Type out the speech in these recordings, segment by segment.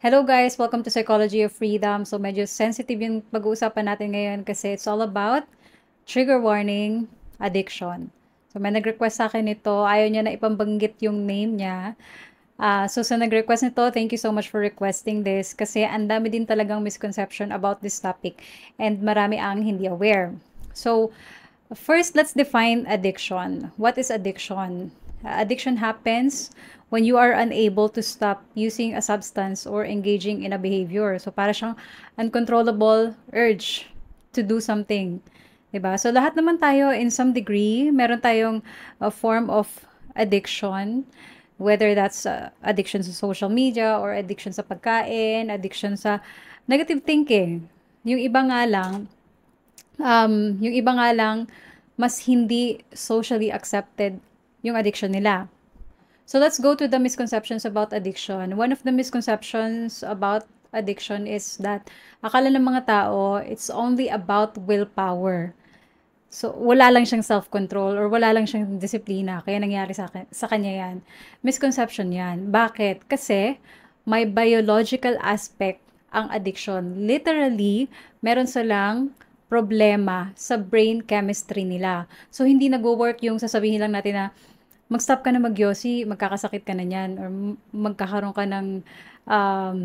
Hello guys! Welcome to Psychology of Freedom. So medyo sensitive yung pag-uusapan natin ngayon kasi it's all about trigger warning, addiction. So may nag-request sa akin nito. Ayaw niya na ipambanggit yung name niya. Uh, so sa nag-request nito, thank you so much for requesting this kasi ang dami din talagang misconception about this topic and marami ang hindi aware. So first, let's define addiction. What is addiction? Uh, addiction happens when you are unable to stop using a substance or engaging in a behavior. So, para siyang uncontrollable urge to do something. Diba? So, lahat naman tayo, in some degree, meron tayong a uh, form of addiction. Whether that's uh, addiction sa social media or addiction sa pagkain, addiction sa negative thinking. Yung iba nga lang, um, yung iba nga lang, mas hindi socially accepted yung addiction nila. So let's go to the misconceptions about addiction. One of the misconceptions about addiction is that akala ng mga tao, it's only about willpower. So, wala lang siyang self-control or wala lang siyang disiplina. Kaya nangyari sa, sa kanya yan. Misconception yan. Bakit? Kasi may biological aspect ang addiction. Literally, meron sa lang problema sa brain chemistry nila. So, hindi nag-work yung sasabihin lang natin na mag-stop ka na magyosi, magkakasakit ka na niyan or magkakaroon ka ng um,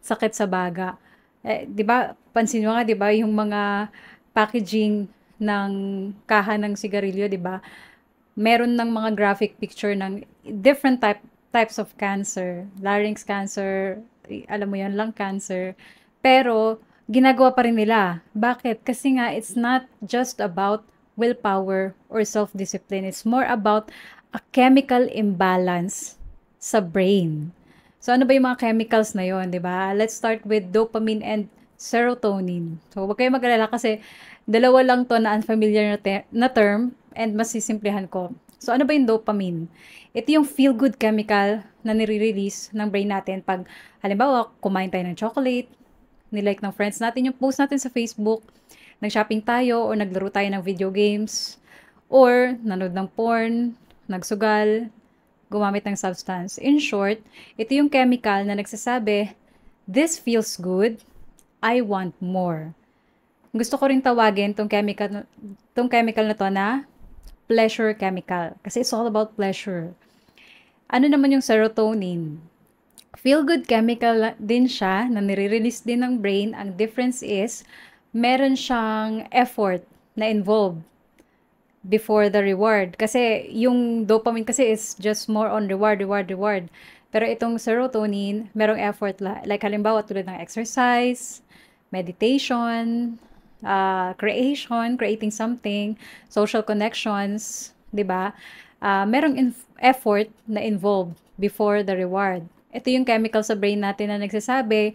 sakit sa baga. Eh, 'di ba? Pansin mo nga 'di ba yung mga packaging ng kaha ng sigarilyo, 'di ba? Meron ng mga graphic picture ng different type types of cancer, larynx cancer, alam mo 'yan, lung cancer. Pero ginagawa pa rin nila. Bakit? Kasi nga it's not just about willpower or self-discipline. It's more about a chemical imbalance sa brain. So ano ba yung mga chemicals na yon, 'di ba? Let's start with dopamine and serotonin. So wag kayong mag-alala kasi dalawa lang 'to na unfamiliar na, ter- na term and masisimplehan ko. So ano ba yung dopamine? Ito yung feel good chemical na nire-release ng brain natin pag halimbawa kumain tayo ng chocolate, nilike ng friends natin yung post natin sa Facebook, nag-shopping tayo or naglaro tayo ng video games or nanood ng porn, nagsugal, gumamit ng substance. In short, ito yung chemical na nagsasabi, this feels good, I want more. Gusto ko rin tawagin tong chemical, tong chemical na to na pleasure chemical. Kasi it's all about pleasure. Ano naman yung serotonin? Feel-good chemical din siya na nire-release din ng brain. Ang difference is, meron siyang effort na involved before the reward. Kasi yung dopamine kasi is just more on reward, reward, reward. Pero itong serotonin, merong effort. La- like halimbawa tulad ng exercise, meditation, uh, creation, creating something, social connections, di ba? Uh, merong inf- effort na involved before the reward. Ito yung chemical sa brain natin na nagsasabi,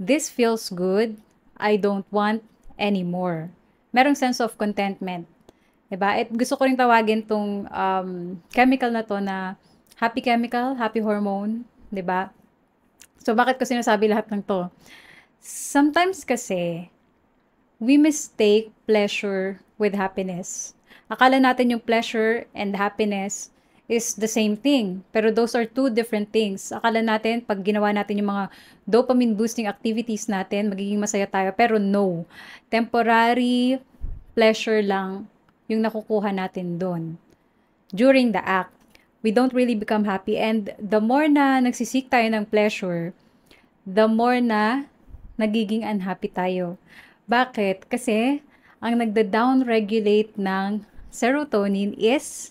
this feels good, I don't want anymore. Merong sense of contentment Diba? At gusto ko rin tawagin tong um, chemical na to na happy chemical, happy hormone. Diba? So, bakit ko sinasabi lahat ng to? Sometimes kasi, we mistake pleasure with happiness. Akala natin yung pleasure and happiness is the same thing. Pero those are two different things. Akala natin, pag ginawa natin yung mga dopamine boosting activities natin, magiging masaya tayo. Pero no. Temporary pleasure lang yung nakukuha natin doon during the act. We don't really become happy and the more na nagsisik tayo ng pleasure, the more na nagiging unhappy tayo. Bakit? Kasi ang nagda-down-regulate ng serotonin is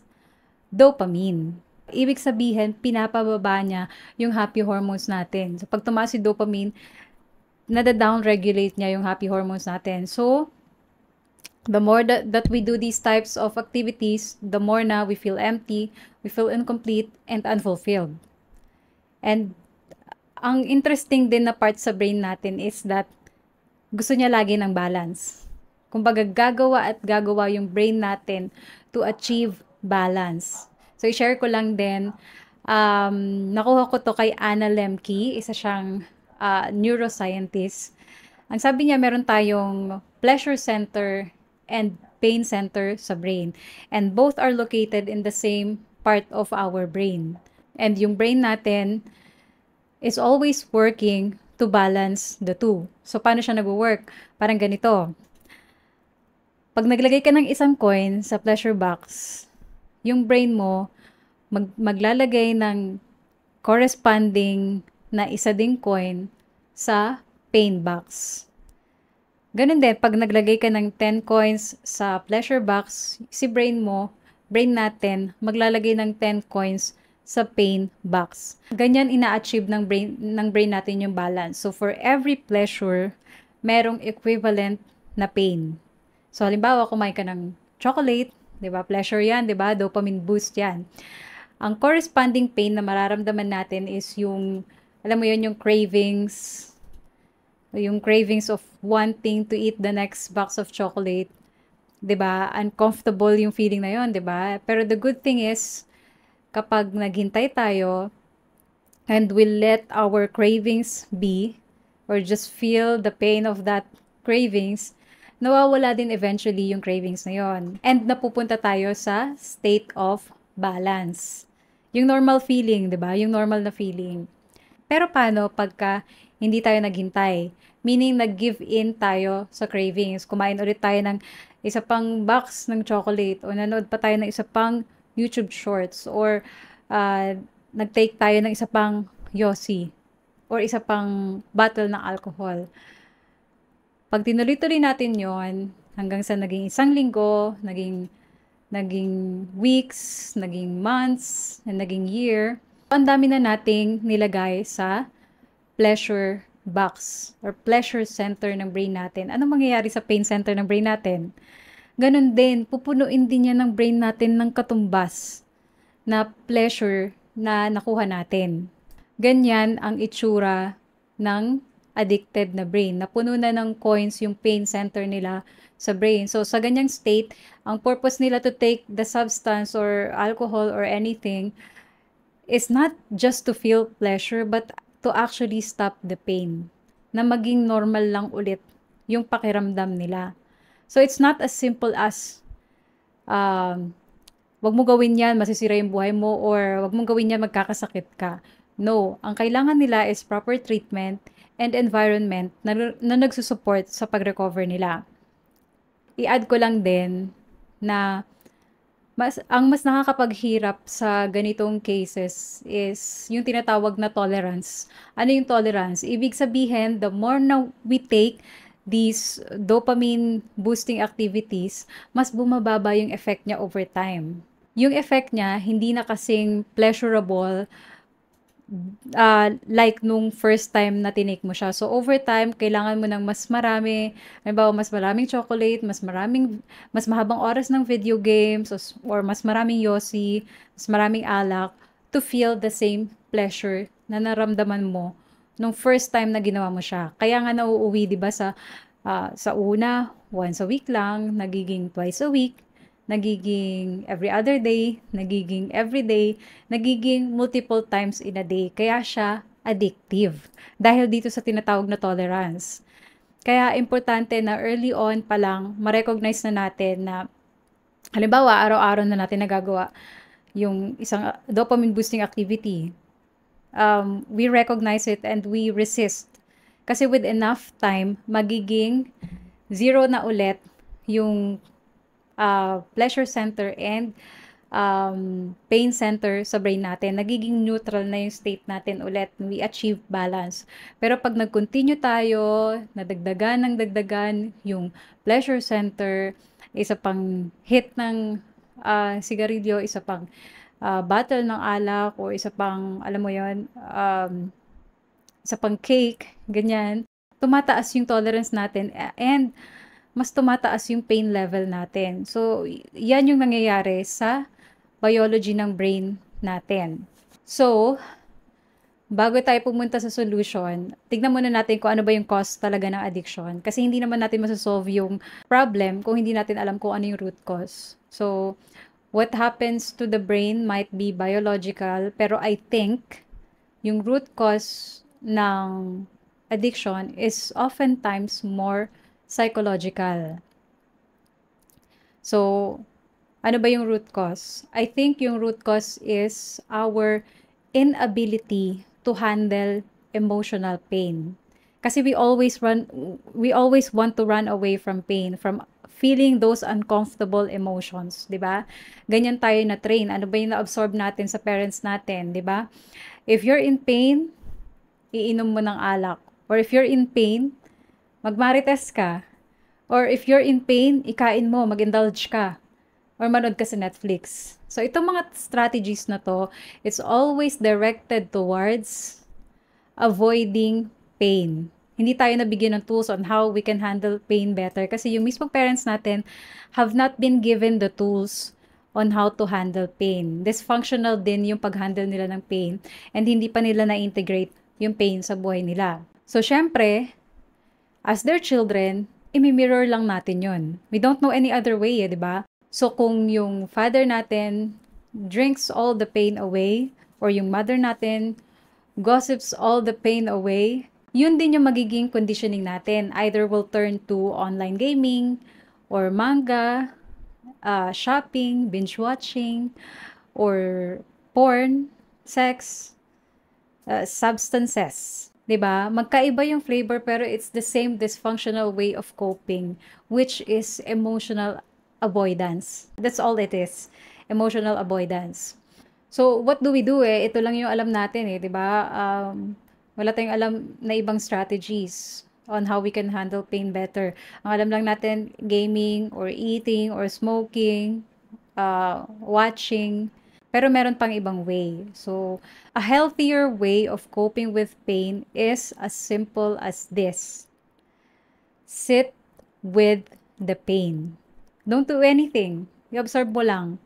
dopamine. Ibig sabihin, pinapababa niya yung happy hormones natin. So, pag tumaas si dopamine, nada-down-regulate niya yung happy hormones natin. So, the more that, that we do these types of activities, the more na we feel empty, we feel incomplete, and unfulfilled. And ang interesting din na part sa brain natin is that gusto niya lagi ng balance. Kumbaga, gagawa at gagawa yung brain natin to achieve balance. So, i-share ko lang din, um, nakuha ko to kay Anna Lemke, isa siyang uh, neuroscientist. Ang sabi niya, meron tayong pleasure center and pain center sa brain. And both are located in the same part of our brain. And yung brain natin is always working to balance the two. So, paano siya nag-work? Parang ganito. Pag naglagay ka ng isang coin sa pleasure box, yung brain mo mag- maglalagay ng corresponding na isa ding coin sa pain box. Ganun din, pag naglagay ka ng 10 coins sa pleasure box, si brain mo, brain natin, maglalagay ng 10 coins sa pain box. Ganyan ina-achieve ng brain, ng brain natin yung balance. So, for every pleasure, merong equivalent na pain. So, halimbawa, kumain ka ng chocolate, di ba? Pleasure yan, di ba? Dopamine boost yan. Ang corresponding pain na mararamdaman natin is yung, alam mo yun, yung cravings, yung cravings of wanting to eat the next box of chocolate, 'di ba? Uncomfortable yung feeling na 'yon, 'di ba? Pero the good thing is kapag naghintay tayo and we let our cravings be or just feel the pain of that cravings, nawawala din eventually yung cravings na 'yon. And napupunta tayo sa state of balance. Yung normal feeling, 'di ba? Yung normal na feeling. Pero paano pagka hindi tayo naghintay. Meaning, nag-give in tayo sa cravings. Kumain ulit tayo ng isa pang box ng chocolate o nanood pa tayo ng isa pang YouTube Shorts or uh, nag-take tayo ng isa pang yosi or isa pang bottle ng alcohol. Pag tinuloy-tuloy natin yon hanggang sa naging isang linggo, naging naging weeks, naging months, and naging year, ang dami na nating nilagay sa pleasure box or pleasure center ng brain natin. Ano mangyayari sa pain center ng brain natin? Ganon din, pupunuin din niya ng brain natin ng katumbas na pleasure na nakuha natin. Ganyan ang itsura ng addicted na brain. Napuno na ng coins yung pain center nila sa brain. So, sa ganyang state, ang purpose nila to take the substance or alcohol or anything is not just to feel pleasure, but to actually stop the pain na maging normal lang ulit yung pakiramdam nila. So it's not as simple as um, wag mo gawin yan, masisira yung buhay mo or wag mo gawin yan, magkakasakit ka. No, ang kailangan nila is proper treatment and environment na, na nagsusupport sa pag-recover nila. I-add ko lang din na mas ang mas nakakapaghirap sa ganitong cases is yung tinatawag na tolerance. Ano yung tolerance? Ibig sabihin, the more na we take these dopamine boosting activities, mas bumababa yung effect niya over time. Yung effect niya, hindi na kasing pleasurable uh, like nung first time na tinake mo siya. So, over time, kailangan mo ng mas marami, halimbawa, mas maraming chocolate, mas maraming, mas mahabang oras ng video games, or mas maraming yosi, mas maraming alak, to feel the same pleasure na naramdaman mo nung first time na ginawa mo siya. Kaya nga nauuwi, di ba, sa, uh, sa una, once a week lang, nagiging twice a week, nagiging every other day, nagiging everyday, nagiging multiple times in a day. Kaya siya addictive dahil dito sa tinatawag na tolerance. Kaya importante na early on pa lang ma-recognize na natin na halimbawa araw-araw na natin nagagawa yung isang dopamine boosting activity. Um, we recognize it and we resist. Kasi with enough time, magiging zero na ulit yung uh, pleasure center and um, pain center sa brain natin, nagiging neutral na yung state natin ulit. We achieve balance. Pero pag nag-continue tayo, nadagdagan ng dagdagan, yung pleasure center, isa pang hit ng uh, sigarilyo, isa pang uh, bottle ng alak, o isa pang, alam mo yon um, isa pang cake, ganyan, tumataas yung tolerance natin. And, mas tumataas yung pain level natin. So, yan yung nangyayari sa biology ng brain natin. So, bago tayo pumunta sa solution, tignan muna natin kung ano ba yung cause talaga ng addiction. Kasi hindi naman natin masasolve yung problem kung hindi natin alam kung ano yung root cause. So, what happens to the brain might be biological, pero I think yung root cause ng addiction is oftentimes more psychological. So, ano ba yung root cause? I think yung root cause is our inability to handle emotional pain. Kasi we always run we always want to run away from pain, from feeling those uncomfortable emotions, 'di ba? Ganyan tayo na train. Ano ba yung na-absorb natin sa parents natin, 'di ba? If you're in pain, iinom mo ng alak. Or if you're in pain, magmarites ka. Or if you're in pain, ikain mo, mag-indulge ka. Or manood ka sa Netflix. So, itong mga strategies na to, it's always directed towards avoiding pain. Hindi tayo nabigyan ng tools on how we can handle pain better kasi yung mismong parents natin have not been given the tools on how to handle pain. Dysfunctional din yung pag-handle nila ng pain and hindi pa nila na-integrate yung pain sa buhay nila. So, syempre, as their children, imi-mirror lang natin yon. We don't know any other way, eh, di ba? So kung yung father natin drinks all the pain away, or yung mother natin gossips all the pain away, yun din yung magiging conditioning natin. Either we'll turn to online gaming, or manga, uh, shopping, binge watching, or porn, sex, uh, substances. 'di ba? Magkaiba yung flavor pero it's the same dysfunctional way of coping which is emotional avoidance. That's all it is. Emotional avoidance. So what do we do eh? Ito lang yung alam natin eh, 'di ba? Um, wala tayong alam na ibang strategies on how we can handle pain better. Ang alam lang natin gaming or eating or smoking, uh, watching, pero meron pang ibang way. So, a healthier way of coping with pain is as simple as this. Sit with the pain. Don't do anything. I-observe mo lang.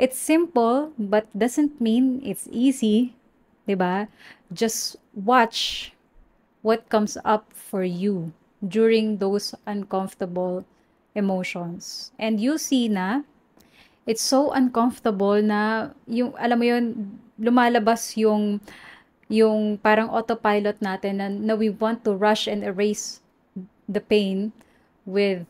It's simple but doesn't mean it's easy, 'di ba? Just watch what comes up for you during those uncomfortable emotions. And you see na it's so uncomfortable na yung, alam mo yun, lumalabas yung, yung parang autopilot natin na, na we want to rush and erase the pain with,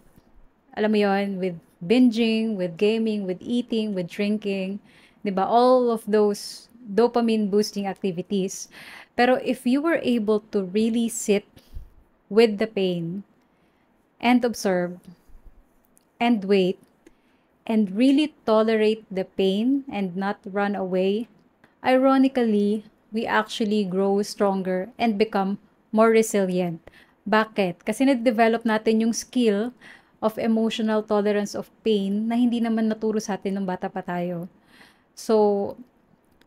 alam mo yun, with binging, with gaming, with eating, with drinking, di ba? All of those dopamine boosting activities. Pero if you were able to really sit with the pain and observe and wait and really tolerate the pain and not run away, ironically, we actually grow stronger and become more resilient. Bakit? Kasi na-develop natin yung skill of emotional tolerance of pain na hindi naman naturo sa atin nung bata pa tayo. So,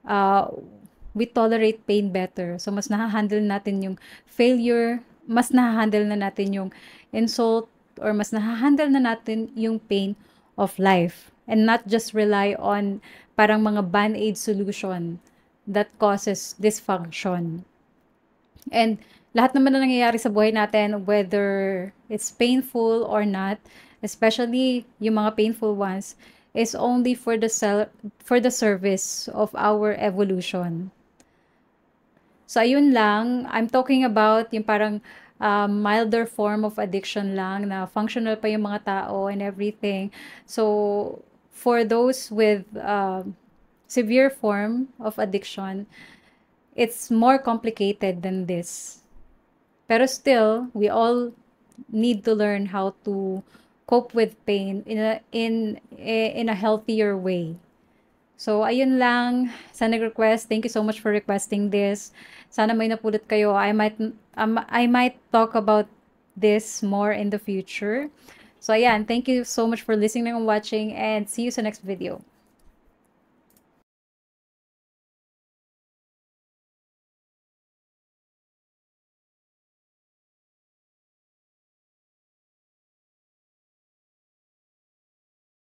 uh, we tolerate pain better. So, mas nahahandle natin yung failure, mas nahahandle na natin yung insult, or mas nahahandle na natin yung pain of life and not just rely on parang mga band-aid solution that causes dysfunction. And lahat naman na nangyayari sa buhay natin, whether it's painful or not, especially yung mga painful ones, is only for the sel- for the service of our evolution. So ayun lang, I'm talking about yung parang um, milder form of addiction lang na functional pa yung mga tao and everything. So, for those with uh, severe form of addiction, it's more complicated than this. Pero still, we all need to learn how to cope with pain in a in eh, in a healthier way. So, ayun lang. Sa nag-request, thank you so much for requesting this. Sana may napulot kayo. I might, um, I might talk about this more in the future. So, ayan. Thank you so much for listening and watching. And see you sa next video.